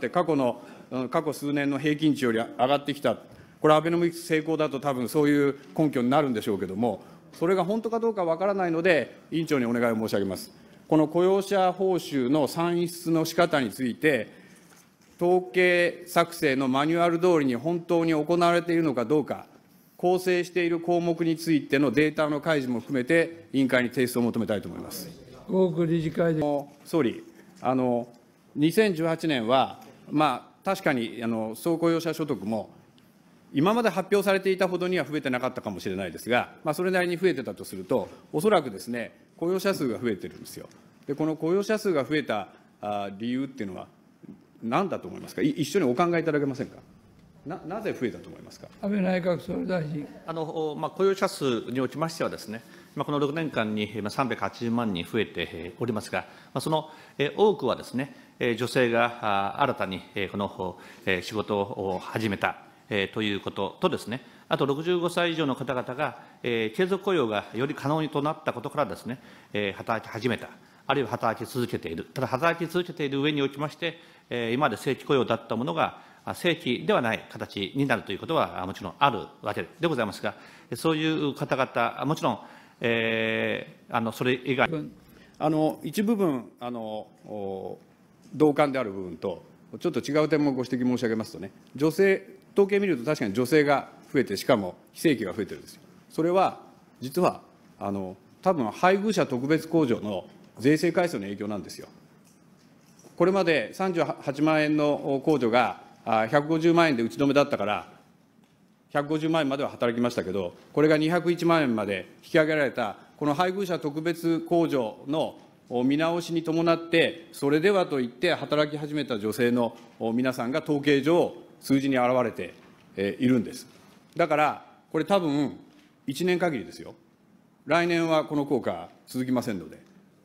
って過去の、過去数年の平均値より上がってきた、これ、アベノミクス成功だと、多分そういう根拠になるんでしょうけども、それが本当かどうかわからないので、委員長にお願いを申し上げます。この雇用者報酬の算出の仕方について、統計作成のマニュアル通りに本当に行われているのかどうか、構成している項目についてのデータの開示も含めて、委員会に提出を求めたいと思います。総理あの2018年はまあ、確かにあの総雇用者所得も、今まで発表されていたほどには増えてなかったかもしれないですが、まあ、それなりに増えてたとすると、おそらくですね、雇用者数が増えてるんですよ。で、この雇用者数が増えた理由っていうのは、何だと思いますか、一緒にお考えいただけませんか。ななぜ増えたと思いますか安倍内閣総理大臣あの、まあ、雇用者数におきましてはです、ね、まあ、この6年間に380万人増えておりますが、まあ、その多くはです、ね、女性が新たにこの仕事を始めたということとです、ね、あと65歳以上の方々が継続雇用がより可能となったことからです、ね、働き始めた。あるいは働き続けている、ただ働き続けている上におきまして、今まで正規雇用だったものが、正規ではない形になるということはもちろんあるわけでございますが、そういう方々、もちろん、えー、あのそれ以外あの一部分あの、同感である部分と、ちょっと違う点もご指摘申し上げますとね、女性、統計見ると確かに女性が増えて、しかも非正規が増えてるんですよ。それは実はあの多分配偶者特別控除の税制改正の影響なんですよ。これまで38万円の控除が150万円で打ち止めだったから、150万円までは働きましたけど、これが201万円まで引き上げられた、この配偶者特別控除の見直しに伴って、それではといって働き始めた女性の皆さんが統計上、数字に表れているんです。だから、これ多分1年限りですよ。来年はこの効果続きませんの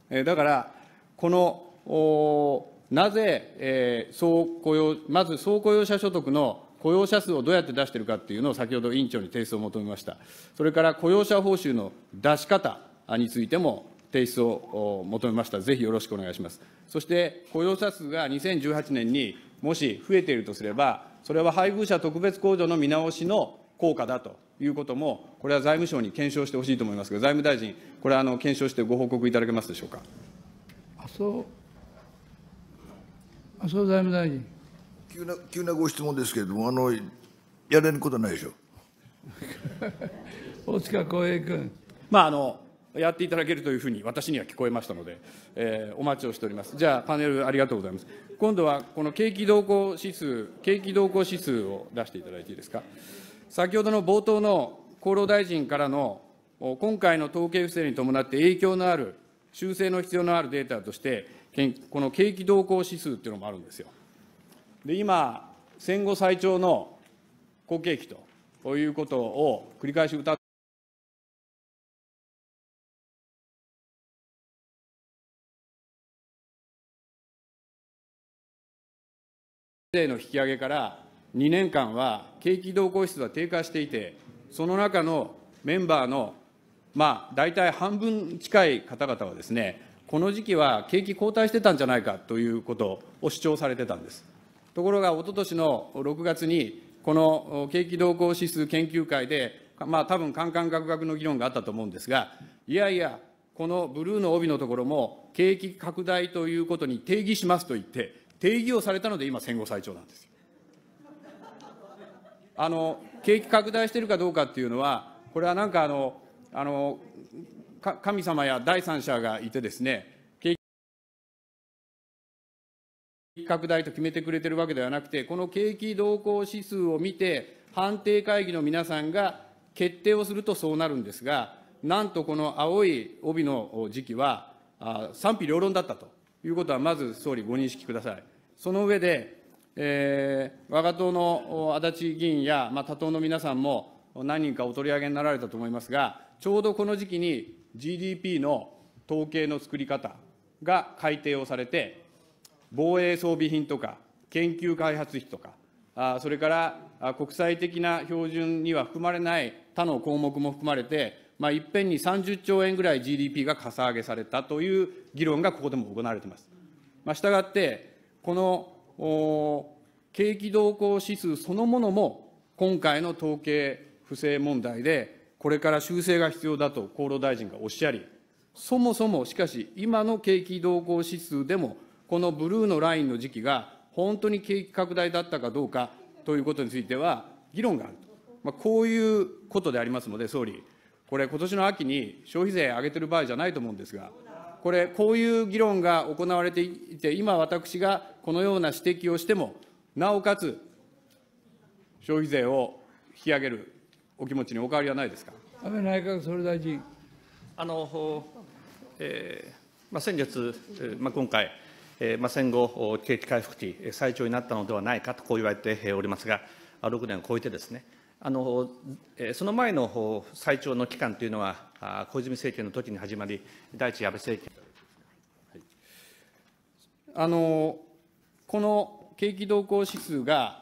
で。だから、このなぜ、えー、総雇用まず総雇用者所得の雇用者数をどうやって出しているかっていうのを先ほど委員長に提出を求めました。それから雇用者報酬の出し方についても提出を求めました。ぜひよろしくお願いします。そして雇用者数が2018年にもし増えているとすれば、それは配偶者特別控除の見直しの効果だということも、これは財務省に検証してほしいと思いますが、財務大臣、これはあの検証してご報告いただけますでしょうか。麻生麻生財務大臣急な急なご質問ですけれどもあのやれることないでしょう 大塚光栄君まああのやっていただけるというふうに私には聞こえましたので、えー、お待ちをしております。じゃあパネルありがとうございます。今度はこの景気動向指数、景気動向指数を出していただいていいですか。先ほどの冒頭の厚労大臣からの今回の統計不正に伴って影響のある修正の必要のあるデータとして、この景気動向指数っていうのもあるんですよ。で、今、戦後最長の好景気ということを繰り返し歌って、税の引き上げから2年間は景気動向指数は低下していて、その中のメンバーのまあ、大体半分近い方々はですね、この時期は景気後退してたんじゃないかということを主張されてたんです。ところが、一昨年の6月に、この景気動向指数研究会で、まあ、多分カンカンガクガクの議論があったと思うんですが、いやいや、このブルーの帯のところも、景気拡大ということに定義しますと言って、定義をされたので、今、戦後最長なんですあの景気拡大しているかどうかっていうのは、これはなんかあの、あの神様や第三者がいてですね、景気拡大と決めてくれてるわけではなくて、この景気動向指数を見て、判定会議の皆さんが決定をするとそうなるんですが、なんとこの青い帯の時期は、あ賛否両論だったということは、まず総理、ご認識ください。その上で、えー、我が党の足立議員や、まあ、他党の皆さんも、何人かお取り上げになられたと思いますが、ちょうどこの時期に GDP の統計の作り方が改定をされて、防衛装備品とか、研究開発費とか、あそれから国際的な標準には含まれない他の項目も含まれて、まあ、いっぺんに30兆円ぐらい GDP がかさ上げされたという議論がここでも行われています。まあ、したがって、この景気動向指数そのものも、今回の統計不正問題でこれから修正が必要だと厚労大臣がおっしゃり、そもそもしかし、今の景気動向指数でも、このブルーのラインの時期が本当に景気拡大だったかどうかということについては、議論があると、まあ、こういうことでありますので、総理、これ、今年の秋に消費税上げてる場合じゃないと思うんですが、これ、こういう議論が行われていて、今、私がこのような指摘をしても、なおかつ消費税を引き上げる、お気持ちにお変わりはないですか。安倍内閣総理大臣。あの、えーまあ、先月、まあ、今回、えーまあ、戦後、景気回復期、最長になったのではないかとこう言われておりますが、6年を超えてですね、あのその前の最長の期間というのは、小泉政権の時に始まり、第一安倍政権。あのこの景気動向指数が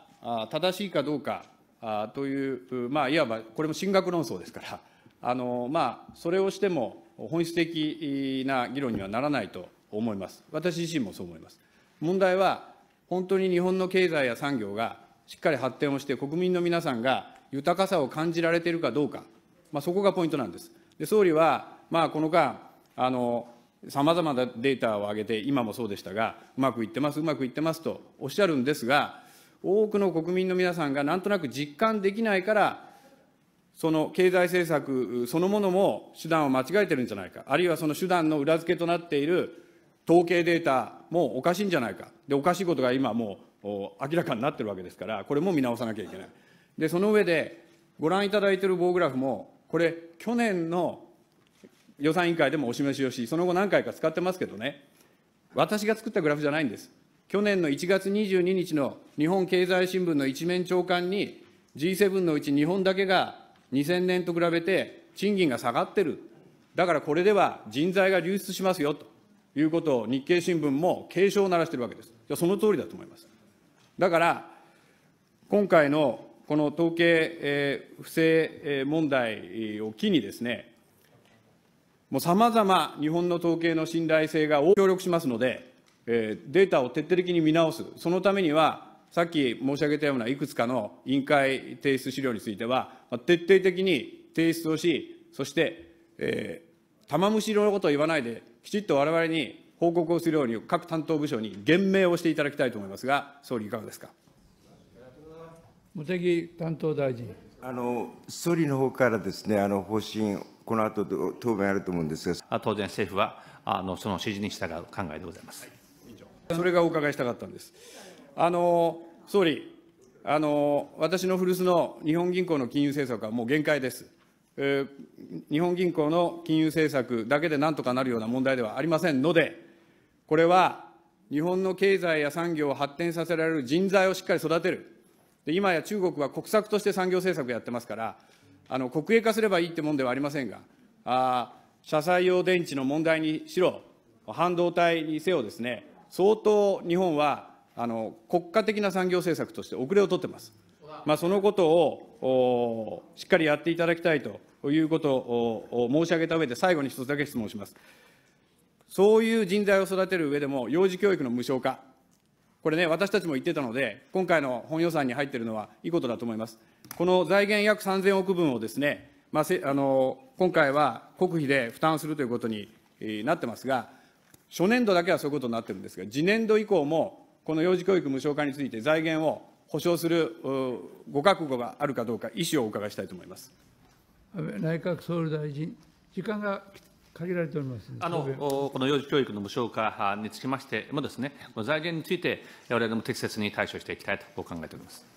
正しいかどうかあという、まあ、いわばこれも進学論争ですから、あのまあ、それをしても本質的な議論にはならないと思います。私自身もそう思います。問題は、本当に日本の経済や産業がしっかり発展をして、国民の皆さんが豊かさを感じられているかどうか、まあ、そこがポイントなんです。で総理は、まあ、この間、あのさまざまなデータを挙げて、今もそうでしたが、うまくいってます、うまくいってますとおっしゃるんですが、多くの国民の皆さんがなんとなく実感できないから、その経済政策そのものも手段を間違えてるんじゃないか、あるいはその手段の裏付けとなっている統計データもおかしいんじゃないか、でおかしいことが今もう明らかになってるわけですから、これも見直さなきゃいけない。で、その上で、ご覧いただいている棒グラフも、これ、去年の予算委員会でもお示しをし、その後何回か使ってますけどね、私が作ったグラフじゃないんです。去年の1月22日の日本経済新聞の一面長官に、G7 のうち日本だけが2000年と比べて賃金が下がってる、だからこれでは人材が流出しますよということを日経新聞も警鐘を鳴らしているわけです。じゃその通りだと思います。だから、今回のこの統計、え不正問題を機にですね、もうさまざま日本の統計の信頼性が協力しますので、えデータを徹底的に見直す、そのためには、さっき申し上げたようないくつかの委員会提出資料については、徹底的に提出をし、そして、えー、玉虫色のことを言わないで、きちっとわれわれに報告をするように、各担当部署に言明をしていただきたいと思いますが、総理、いかがですか。茂木担当大臣。あの総理の方からですね、あの方針、この後答弁あると思うんですが、当然政府はあのその指示に従う考えでございます。はいそれがお伺いしたかったんです。あの総理あの、私の古巣の日本銀行の金融政策はもう限界です。えー、日本銀行の金融政策だけでなんとかなるような問題ではありませんので、これは日本の経済や産業を発展させられる人材をしっかり育てる、で今や中国は国策として産業政策やってますから、あの国営化すればいいってもんではありませんが、あ車載用電池の問題にしろ、半導体にせよですね、相当日本はあの国家的な産業政策として遅れを取ってます。まあ、そのことをしっかりやっていただきたいということを申し上げた上で、最後に一つだけ質問します。そういう人材を育てる上でも、幼児教育の無償化、これね、私たちも言ってたので、今回の本予算に入っているのは、いいことだと思います。この財源約3000億分をですね、まあ、あの今回は国費で負担するということになってますが、初年度だけはそういうことになってるんですが、次年度以降も、この幼児教育無償化について財源を保障するご覚悟があるかどうか、意思をお伺いしたいと思います安倍内閣総理大臣、時間が限られておりますあのこの幼児教育の無償化につきましてもです、ね、財源について、我々も適切に対処していきたいと考えております。